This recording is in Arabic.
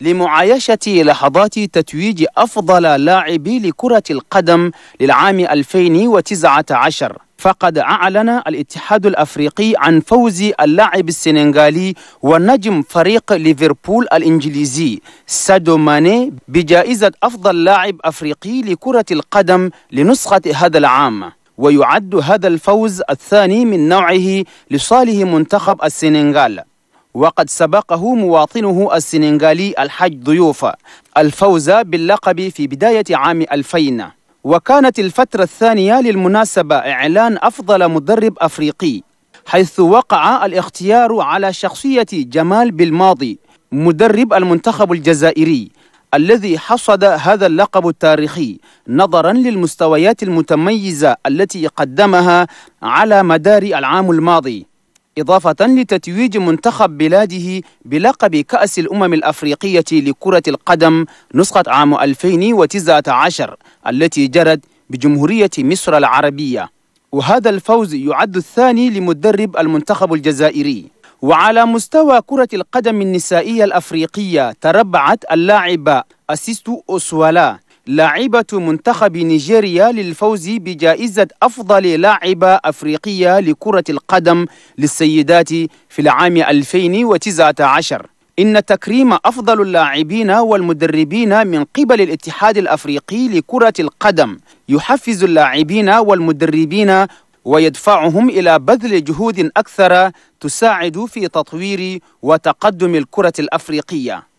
لمعايشة لحظات تتويج أفضل لاعبي لكرة القدم للعام 2019 فقد أعلن الاتحاد الأفريقي عن فوز اللاعب السنغالي ونجم فريق ليفربول الإنجليزي سادو ماني بجائزة أفضل لاعب أفريقي لكرة القدم لنسخة هذا العام ويعد هذا الفوز الثاني من نوعه لصالح منتخب السنغال وقد سبقه مواطنه السنغالي الحاج ضيوف الفوز باللقب في بداية عام 2000 وكانت الفترة الثانية للمناسبة إعلان أفضل مدرب أفريقي حيث وقع الاختيار على شخصية جمال بالماضي مدرب المنتخب الجزائري الذي حصد هذا اللقب التاريخي نظرا للمستويات المتميزة التي قدمها على مدار العام الماضي إضافة لتتويج منتخب بلاده بلقب كأس الأمم الأفريقية لكرة القدم نسخة عام 2019 التي جرت بجمهورية مصر العربية وهذا الفوز يعد الثاني لمدرب المنتخب الجزائري وعلى مستوى كرة القدم النسائية الأفريقية تربعت اللاعبة أسيستو أوسوالا لاعبة منتخب نيجيريا للفوز بجائزة أفضل لاعبة أفريقية لكرة القدم للسيدات في العام 2019 إن تكريم أفضل اللاعبين والمدربين من قبل الاتحاد الأفريقي لكرة القدم يحفز اللاعبين والمدربين ويدفعهم إلى بذل جهود أكثر تساعد في تطوير وتقدم الكرة الأفريقية